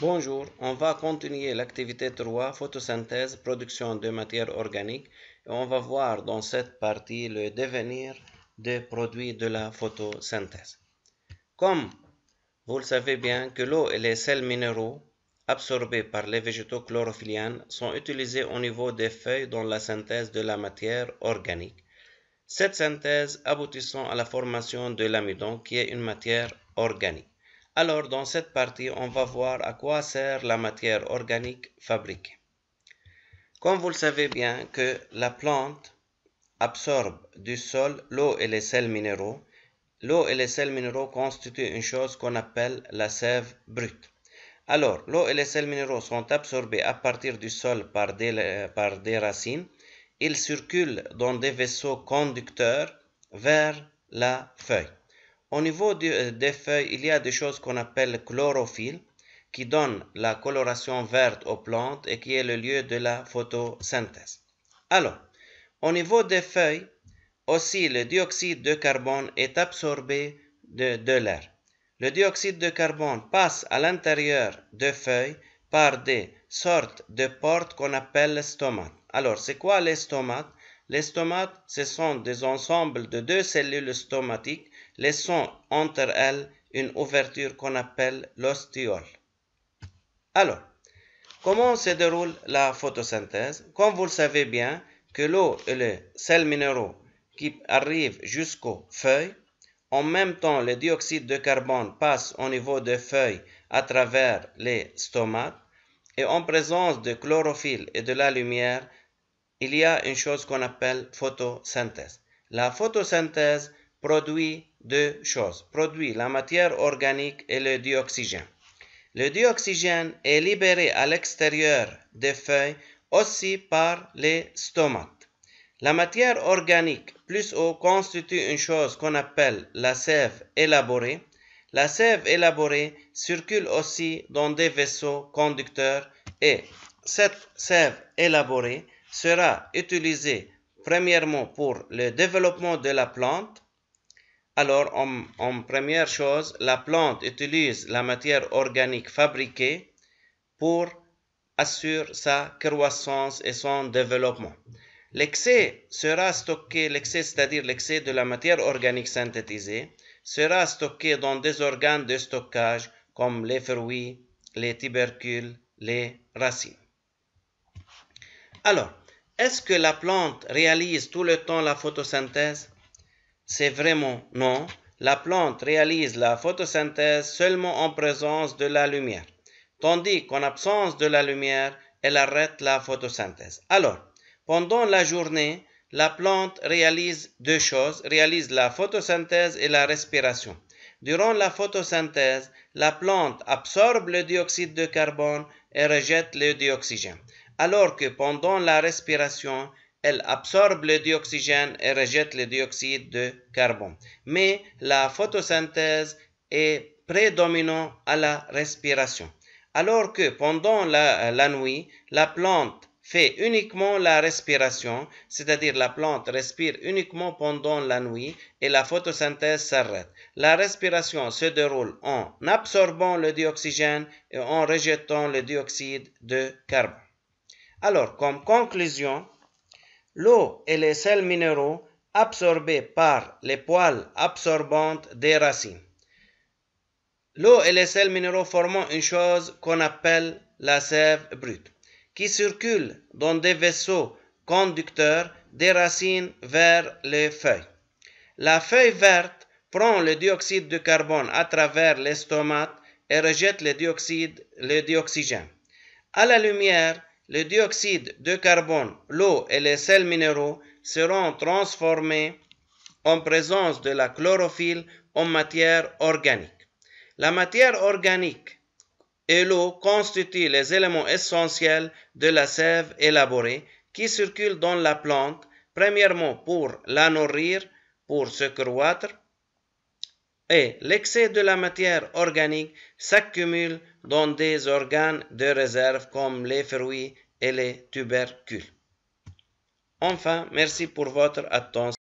Bonjour, on va continuer l'activité 3, photosynthèse, production de matière organique, Et on va voir dans cette partie le devenir des produits de la photosynthèse. Comme vous le savez bien que l'eau et les sels minéraux absorbés par les végétaux chlorophylliens sont utilisés au niveau des feuilles dans la synthèse de la matière organique. Cette synthèse aboutissant à la formation de l'amidon qui est une matière organique. Alors dans cette partie, on va voir à quoi sert la matière organique fabriquée. Comme vous le savez bien que la plante absorbe du sol l'eau et les sels minéraux, l'eau et les sels minéraux constituent une chose qu'on appelle la sève brute. Alors, l'eau et les sels minéraux sont absorbés à partir du sol par des, par des racines. Ils circulent dans des vaisseaux conducteurs vers la feuille. Au niveau euh, des feuilles, il y a des choses qu'on appelle chlorophylle, qui donne la coloration verte aux plantes et qui est le lieu de la photosynthèse. Alors, au niveau des feuilles, aussi le dioxyde de carbone est absorbé de, l'air. Le dioxyde de carbone passe à l'intérieur des feuilles par des sortes de portes qu'on appelle stomates. Alors, c'est quoi les stomates stomates, ce sont des ensembles de deux cellules stomatiques laissant entre elles une ouverture qu'on appelle l'ostiole. Alors, comment se déroule la photosynthèse Comme vous le savez bien, que l'eau et les sels minéraux qui arrivent jusqu'aux feuilles, en même temps le dioxyde de carbone passe au niveau des feuilles à travers les stomates, et en présence de chlorophylle et de la lumière, il y a une chose qu'on appelle photosynthèse. La photosynthèse produit deux choses, produit la matière organique et le dioxygène. Le dioxygène est libéré à l'extérieur des feuilles aussi par les stomates. La matière organique plus eau constitue une chose qu'on appelle la sève élaborée. La sève élaborée circule aussi dans des vaisseaux conducteurs et cette sève élaborée sera utilisé premièrement pour le développement de la plante. Alors, en, première chose, la plante utilise la matière organique fabriquée pour assurer sa croissance et son développement. L'excès sera stocké, l'excès, c'est-à-dire l'excès de la matière organique synthétisée, sera stocké dans des organes de stockage comme les fruits, les tubercules, les racines. Alors, est-ce que la plante réalise tout le temps la photosynthèse C'est vraiment non. La plante réalise la photosynthèse seulement en présence de la lumière, tandis qu'en absence de la lumière, elle arrête la photosynthèse. Alors, pendant la journée, la plante réalise deux choses, réalise la photosynthèse et la respiration. Durant la photosynthèse, la plante absorbe le dioxyde de carbone et rejette le dioxygène alors que pendant la respiration, elle absorbe le dioxygène et rejette le dioxyde de carbone. Mais la photosynthèse est prédominante à la respiration. Alors que pendant la, nuit, la plante fait uniquement la respiration, c'est-à-dire la plante respire uniquement pendant la nuit et la photosynthèse s'arrête. La respiration se déroule en absorbant le dioxygène et en rejetant le dioxyde de carbone. Alors, comme conclusion, l'eau et les sels minéraux absorbés par les poils absorbantes des racines. L'eau et les sels minéraux formant une chose qu'on appelle la sève brute, qui circule dans des vaisseaux conducteurs des racines vers les feuilles. La feuille verte prend le dioxyde de carbone à travers l'estomac et rejette le dioxyde, le dioxygène. À la lumière, le dioxyde de carbone, l'eau et les sels minéraux seront transformés en présence de la chlorophylle en matière organique. La matière organique et l'eau constituent les éléments essentiels de la sève élaborée qui circule dans la plante, premièrement pour la nourrir, pour se croître, et l'excès de la matière organique s'accumule dans des organes de réserve comme les fruits et les tubercules. Enfin, merci pour votre attention.